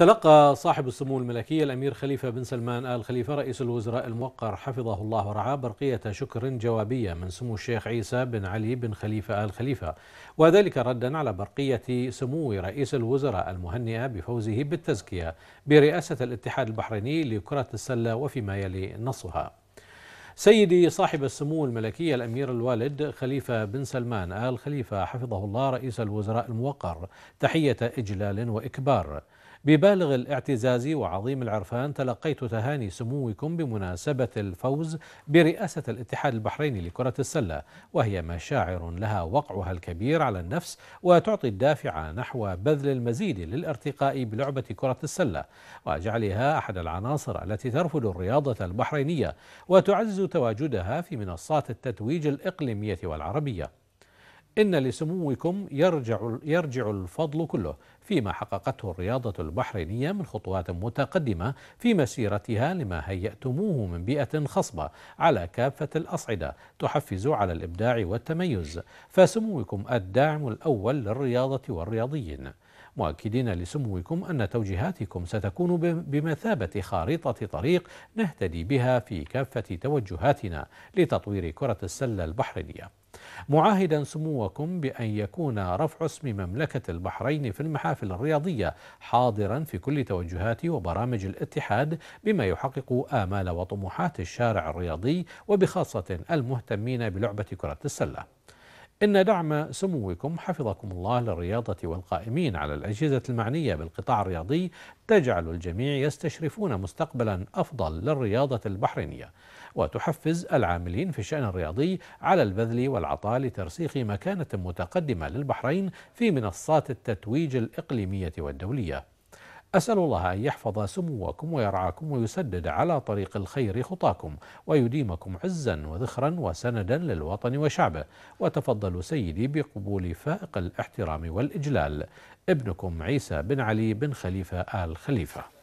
تلقى صاحب السمو الملكي الأمير خليفة بن سلمان آل خليفة رئيس الوزراء الموقر حفظه الله ورعاه برقية شكر جوابية من سمو الشيخ عيسى بن علي بن خليفة آل خليفة وذلك ردا على برقية سمو رئيس الوزراء المهنئة بفوزه بالتزكية برئاسة الاتحاد البحريني لكرة السلة وفيما يلي نصها سيدي صاحب السمو الملكي الأمير الوالد خليفة بن سلمان آل خليفة حفظه الله رئيس الوزراء الموقر تحية إجلال وإكبار ببالغ الاعتزاز وعظيم العرفان تلقيت تهاني سموكم بمناسبة الفوز برئاسة الاتحاد البحريني لكرة السلة وهي مشاعر لها وقعها الكبير على النفس وتعطي الدافع نحو بذل المزيد للارتقاء بلعبة كرة السلة وجعلها أحد العناصر التي ترفض الرياضة البحرينية وتعز تواجدها في منصات التتويج الإقليمية والعربية إن لسموكم يرجع, يرجع الفضل كله فيما حققته الرياضة البحرينية من خطوات متقدمة في مسيرتها لما هيأتموه من بيئة خصبة على كافة الأصعدة تحفز على الإبداع والتميز فسموكم الداعم الأول للرياضة والرياضيين مؤكدين لسموكم أن توجيهاتكم ستكون بمثابة خارطة طريق نهتدي بها في كافة توجهاتنا لتطوير كرة السلة البحرينية معاهدا سموكم بأن يكون رفع اسم مملكة البحرين في المحافل الرياضية حاضرا في كل توجهات وبرامج الاتحاد بما يحقق آمال وطموحات الشارع الرياضي وبخاصة المهتمين بلعبة كرة السلة إن دعم سموكم حفظكم الله للرياضة والقائمين على الأجهزة المعنية بالقطاع الرياضي تجعل الجميع يستشرفون مستقبلا أفضل للرياضة البحرينية وتحفز العاملين في الشأن الرياضي على البذل والعطاء لترسيخ مكانة متقدمة للبحرين في منصات التتويج الإقليمية والدولية أسأل الله أن يحفظ سموكم ويرعاكم ويسدد على طريق الخير خطاكم ويديمكم عزا وذخرا وسندا للوطن وشعبه وتفضلوا سيدي بقبول فائق الاحترام والإجلال ابنكم عيسى بن علي بن خليفة آل خليفة